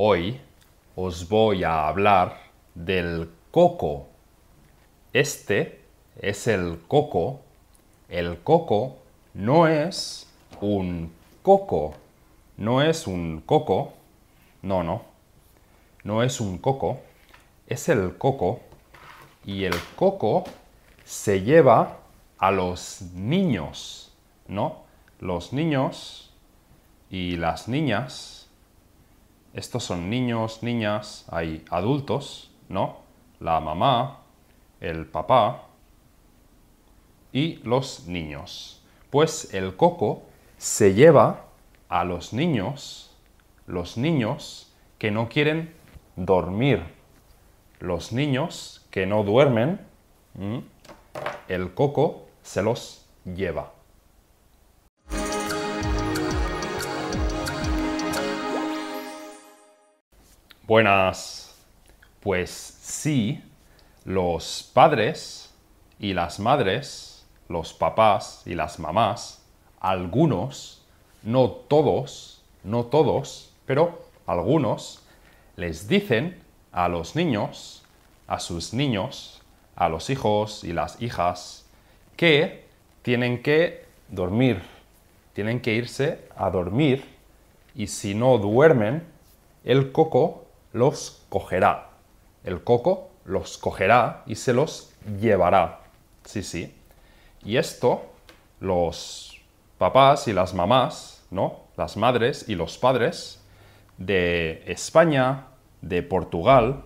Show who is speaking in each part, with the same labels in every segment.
Speaker 1: Hoy os voy a hablar del coco. Este es el coco. El coco no es un coco. No es un coco. No, no. No es un coco. Es el coco. Y el coco se lleva a los niños, ¿no? Los niños y las niñas estos son niños, niñas, hay adultos, ¿no? La mamá, el papá y los niños. Pues el coco se lleva a los niños, los niños que no quieren dormir, los niños que no duermen, el coco se los lleva. Buenas. Pues sí, los padres y las madres, los papás y las mamás, algunos, no todos, no todos, pero algunos, les dicen a los niños, a sus niños, a los hijos y las hijas, que tienen que dormir, tienen que irse a dormir y si no duermen, el coco los cogerá. El coco los cogerá y se los llevará. Sí, sí. Y esto los papás y las mamás, ¿no? Las madres y los padres de España, de Portugal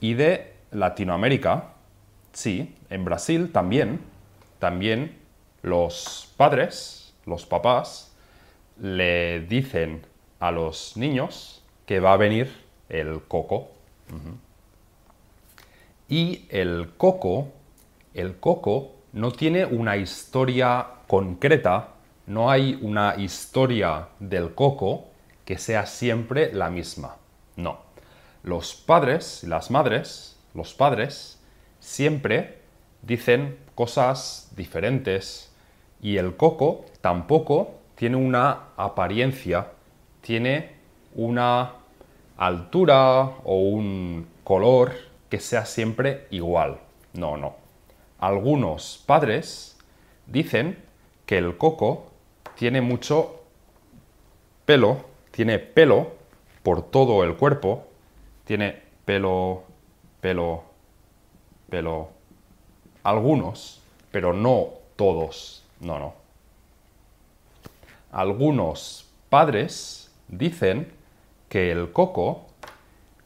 Speaker 1: y de Latinoamérica, sí, en Brasil también, también los padres, los papás, le dicen a los niños que va a venir el coco. Y el coco, el coco no tiene una historia concreta, no hay una historia del coco que sea siempre la misma. No. Los padres, las madres, los padres siempre dicen cosas diferentes y el coco tampoco tiene una apariencia, tiene una altura o un color que sea siempre igual. No, no. Algunos padres dicen que el coco tiene mucho pelo, tiene pelo por todo el cuerpo, tiene pelo, pelo, pelo, algunos, pero no todos, no, no. Algunos padres dicen que el coco,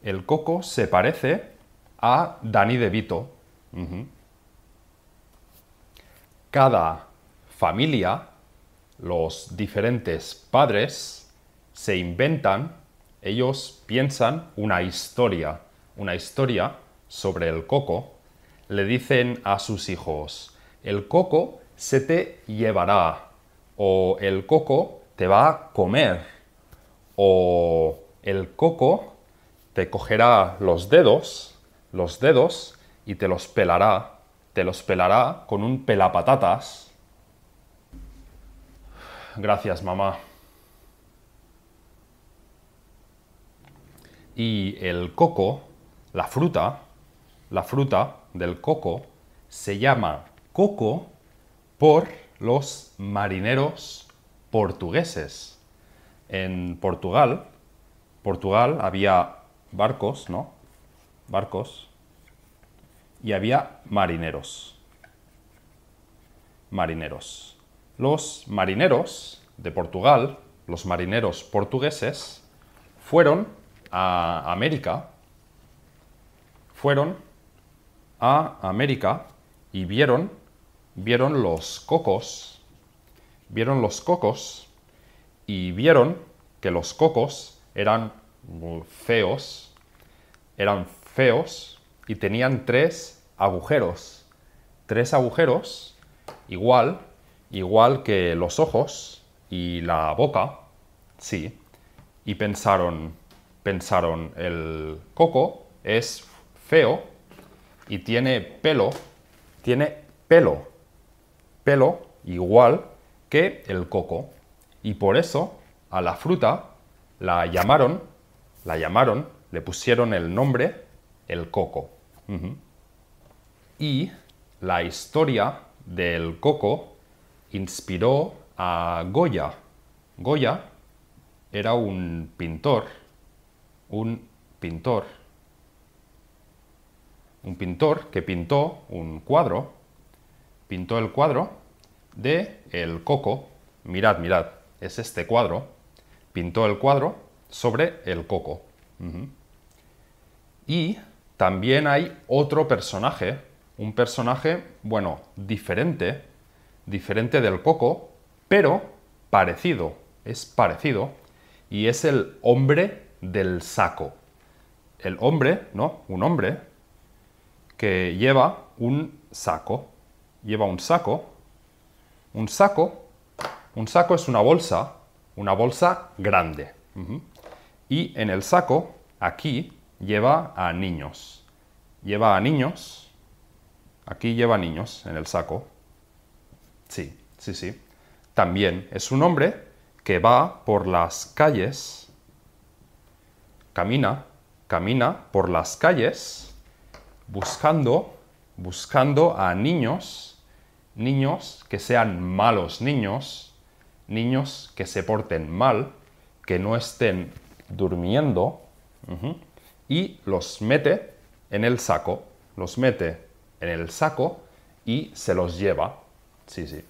Speaker 1: el coco se parece a Dani de Vito. Cada familia, los diferentes padres, se inventan, ellos piensan una historia, una historia sobre el coco. Le dicen a sus hijos, el coco se te llevará, o el coco te va a comer, o el coco te cogerá los dedos, los dedos, y te los pelará, te los pelará con un pelapatatas. Gracias, mamá. Y el coco, la fruta, la fruta del coco, se llama coco por los marineros portugueses. En Portugal, Portugal había barcos, ¿no? Barcos. Y había marineros. Marineros. Los marineros de Portugal, los marineros portugueses, fueron a América, fueron a América y vieron, vieron los cocos, vieron los cocos y vieron que los cocos eran feos, eran feos y tenían tres agujeros. Tres agujeros igual, igual que los ojos y la boca, sí. Y pensaron, pensaron, el coco es feo y tiene pelo, tiene pelo, pelo igual que el coco. Y por eso a la fruta la llamaron, la llamaron, le pusieron el nombre El Coco. Y la historia del Coco inspiró a Goya. Goya era un pintor, un pintor, un pintor que pintó un cuadro, pintó el cuadro de El Coco. Mirad, mirad, es este cuadro pintó el cuadro sobre el coco. Y también hay otro personaje, un personaje, bueno, diferente, diferente del coco, pero parecido, es parecido, y es el hombre del saco. El hombre, ¿no? Un hombre que lleva un saco, lleva un saco, un saco, un saco es una bolsa una bolsa grande. Y en el saco, aquí, lleva a niños. Lleva a niños. Aquí lleva niños en el saco. Sí, sí, sí. También es un hombre que va por las calles. Camina, camina por las calles buscando, buscando a niños, niños que sean malos niños, niños que se porten mal, que no estén durmiendo, y los mete en el saco, los mete en el saco y se los lleva. Sí, sí.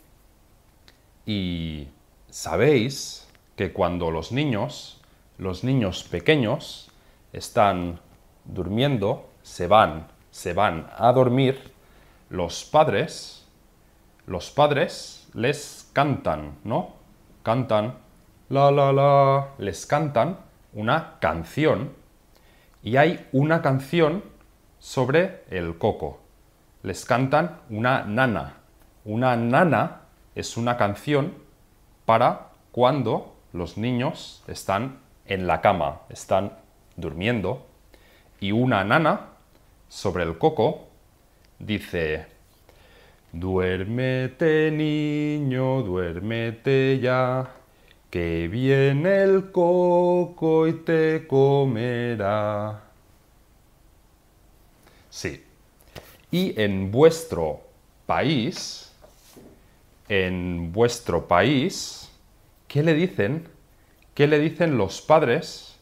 Speaker 1: Y sabéis que cuando los niños, los niños pequeños, están durmiendo, se van, se van a dormir, los padres, los padres les cantan, ¿no? cantan, la, la, la, les cantan una canción y hay una canción sobre el coco. Les cantan una nana. Una nana es una canción para cuando los niños están en la cama, están durmiendo. Y una nana sobre el coco dice Duérmete niño, duérmete ya, que viene el coco y te comerá. Sí. Y en vuestro país, en vuestro país, ¿qué le dicen? ¿Qué le dicen los padres?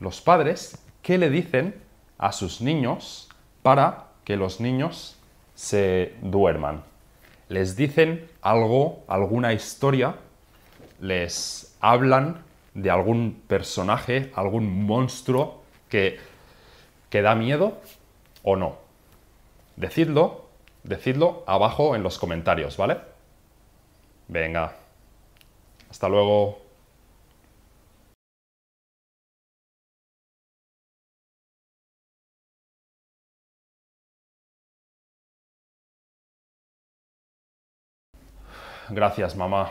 Speaker 1: Los padres, ¿qué le dicen a sus niños para que los niños se duerman. Les dicen algo, alguna historia, les hablan de algún personaje, algún monstruo que, da miedo o no. Decidlo, decidlo abajo en los comentarios, ¿vale? Venga. Hasta luego. Gracias, mamá.